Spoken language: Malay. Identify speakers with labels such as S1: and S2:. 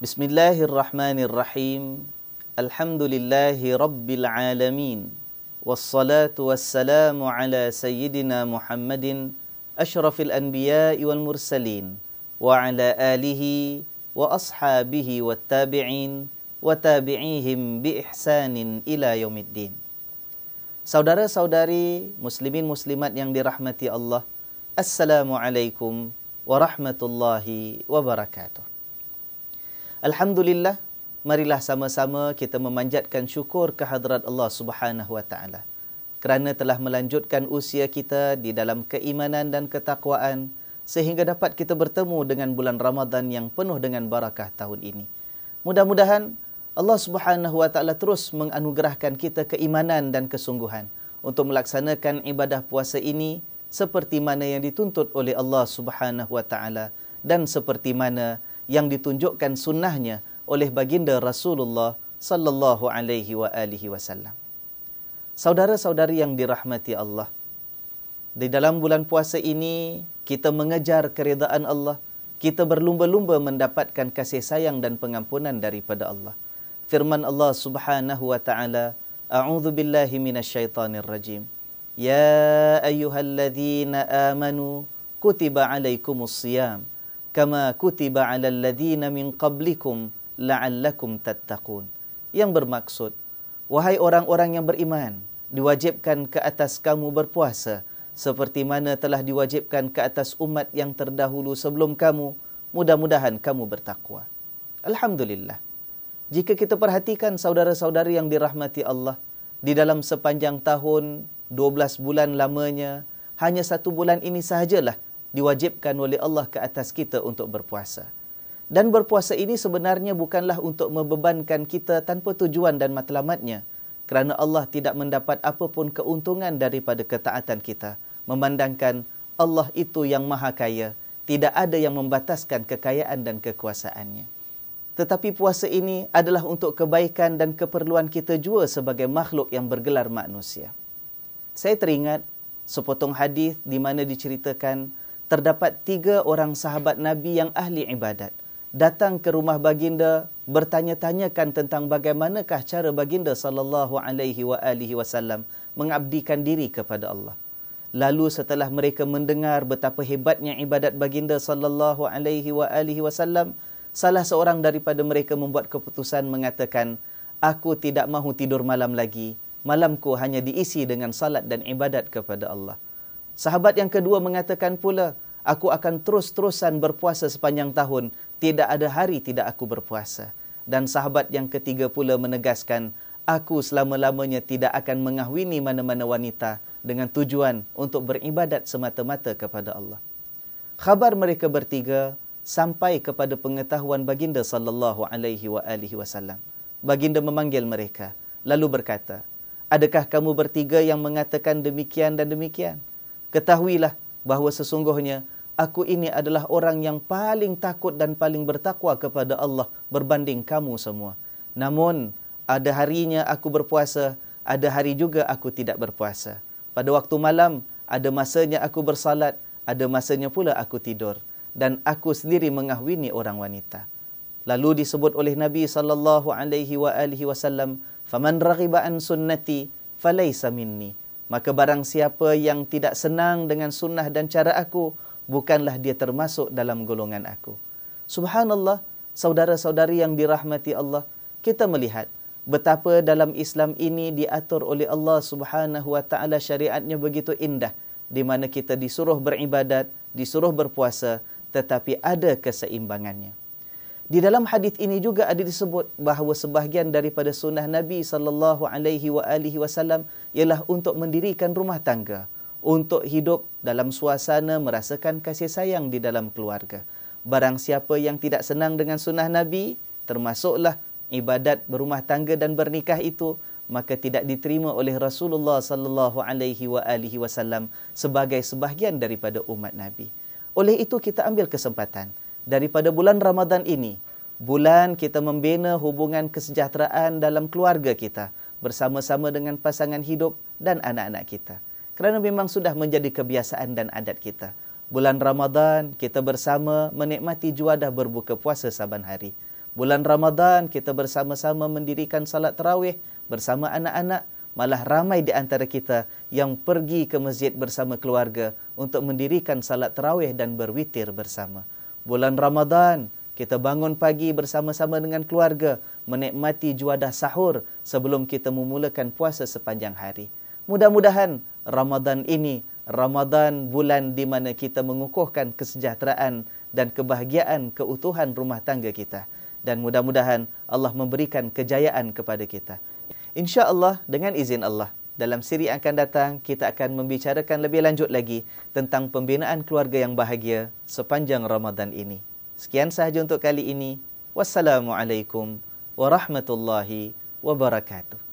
S1: بسم الله الرحمن الرحيم الحمد لله رب العالمين والصلاة والسلام على سيدنا محمد أشرف الأنبياء والمرسلين وعلى آله وأصحابه والتابعين وتابعيهم بإحسان إلى يوم الدين Saudara-saudari muslimin muslimat yang dirahmati Allah Assalamualaikum warahmatullahi wabarakatuh Alhamdulillah, marilah sama-sama kita memanjatkan syukur kehadrat Allah Subhanahu Wa Taala kerana telah melanjutkan usia kita di dalam keimanan dan ketakwaan sehingga dapat kita bertemu dengan bulan Ramadan yang penuh dengan barakah tahun ini. Mudah-mudahan Allah Subhanahu Wa Taala terus menganugerahkan kita keimanan dan kesungguhan untuk melaksanakan ibadah puasa ini seperti mana yang dituntut oleh Allah Subhanahu Wa Taala dan seperti mana yang ditunjukkan sunnahnya oleh baginda Rasulullah sallallahu alaihi wa alihi wasallam. Saudara-saudari yang dirahmati Allah, di dalam bulan puasa ini kita mengejar keridaan Allah, kita berlumba-lumba mendapatkan kasih sayang dan pengampunan daripada Allah. Firman Allah Subhanahu wa taala, "A'udzu billahi minasyaitonir rajim. Ya ayyuhalladzina amanu kutiba 'alaikumus siyam." kama kutiba 'alal ladina min qablikum la'allakum tattaqun yang bermaksud wahai orang-orang yang beriman diwajibkan ke atas kamu berpuasa seperti mana telah diwajibkan ke atas umat yang terdahulu sebelum kamu mudah-mudahan kamu bertakwa alhamdulillah jika kita perhatikan saudara-saudari yang dirahmati Allah di dalam sepanjang tahun 12 bulan lamanya hanya satu bulan ini sahajalah diwajibkan oleh Allah ke atas kita untuk berpuasa. Dan berpuasa ini sebenarnya bukanlah untuk membebankan kita tanpa tujuan dan matlamatnya kerana Allah tidak mendapat apapun keuntungan daripada ketaatan kita. Memandangkan Allah itu yang maha kaya, tidak ada yang membataskan kekayaan dan kekuasaannya. Tetapi puasa ini adalah untuk kebaikan dan keperluan kita jua sebagai makhluk yang bergelar manusia. Saya teringat sepotong hadis di mana diceritakan terdapat tiga orang sahabat Nabi yang ahli ibadat datang ke rumah baginda bertanya-tanyakan tentang bagaimanakah cara baginda sallallahu alaihi wa alihi wasallam mengabdikan diri kepada Allah. Lalu setelah mereka mendengar betapa hebatnya ibadat baginda sallallahu alaihi wa alihi wasallam, salah seorang daripada mereka membuat keputusan mengatakan, "Aku tidak mahu tidur malam lagi. Malamku hanya diisi dengan salat dan ibadat kepada Allah." Sahabat yang kedua mengatakan pula, aku akan terus-terusan berpuasa sepanjang tahun, tidak ada hari tidak aku berpuasa. Dan sahabat yang ketiga pula menegaskan, aku selama-lamanya tidak akan mengahwini mana-mana wanita dengan tujuan untuk beribadat semata-mata kepada Allah. Khabar mereka bertiga sampai kepada pengetahuan baginda sallallahu alaihi wa alihi wasallam. Baginda memanggil mereka lalu berkata, "Adakah kamu bertiga yang mengatakan demikian dan demikian?" Ketahuilah bahawa sesungguhnya aku ini adalah orang yang paling takut dan paling bertakwa kepada Allah berbanding kamu semua. Namun ada harinya aku berpuasa, ada hari juga aku tidak berpuasa. Pada waktu malam ada masanya aku bersalat, ada masanya pula aku tidur dan aku sendiri mengahwini orang wanita. Lalu disebut oleh Nabi sallallahu alaihi wa wasallam, "Faman raghiba an sunnati falaysa minni." Maka barang siapa yang tidak senang dengan sunnah dan cara aku, bukanlah dia termasuk dalam golongan aku. Subhanallah, saudara-saudari yang dirahmati Allah, kita melihat betapa dalam Islam ini diatur oleh Allah Subhanahu wa taala syariatnya begitu indah di mana kita disuruh beribadat, disuruh berpuasa tetapi ada keseimbangannya. Di dalam hadis ini juga ada disebut bahawa sebahagian daripada sunnah Nabi sallallahu alaihi wasallam ialah untuk mendirikan rumah tangga, untuk hidup dalam suasana merasakan kasih sayang di dalam keluarga. Barang siapa yang tidak senang dengan sunnah Nabi, termasuklah ibadat berumah tangga dan bernikah itu, maka tidak diterima oleh Rasulullah sallallahu alaihi wa alihi wasallam sebagai sebahagian daripada umat Nabi. Oleh itu kita ambil kesempatan daripada bulan Ramadan ini, bulan kita membina hubungan kesejahteraan dalam keluarga kita bersama-sama dengan pasangan hidup dan anak-anak kita. Kerana memang sudah menjadi kebiasaan dan adat kita. Bulan Ramadan kita bersama menikmati juadah berbuka puasa saban hari. Bulan Ramadan kita bersama-sama mendirikan salat terawih bersama anak-anak. Malah ramai di antara kita yang pergi ke masjid bersama keluarga untuk mendirikan salat terawih dan berwitir bersama. Bulan Ramadan kita bangun pagi bersama-sama dengan keluarga menikmati juadah sahur sebelum kita memulakan puasa sepanjang hari. Mudah-mudahan Ramadan ini, Ramadan bulan di mana kita mengukuhkan kesejahteraan dan kebahagiaan keutuhan rumah tangga kita. Dan mudah-mudahan Allah memberikan kejayaan kepada kita. Insya Allah dengan izin Allah. Dalam siri yang akan datang, kita akan membicarakan lebih lanjut lagi tentang pembinaan keluarga yang bahagia sepanjang Ramadan ini. Sekian sahaja untuk kali ini. Wassalamualaikum ورحمة الله وبركاته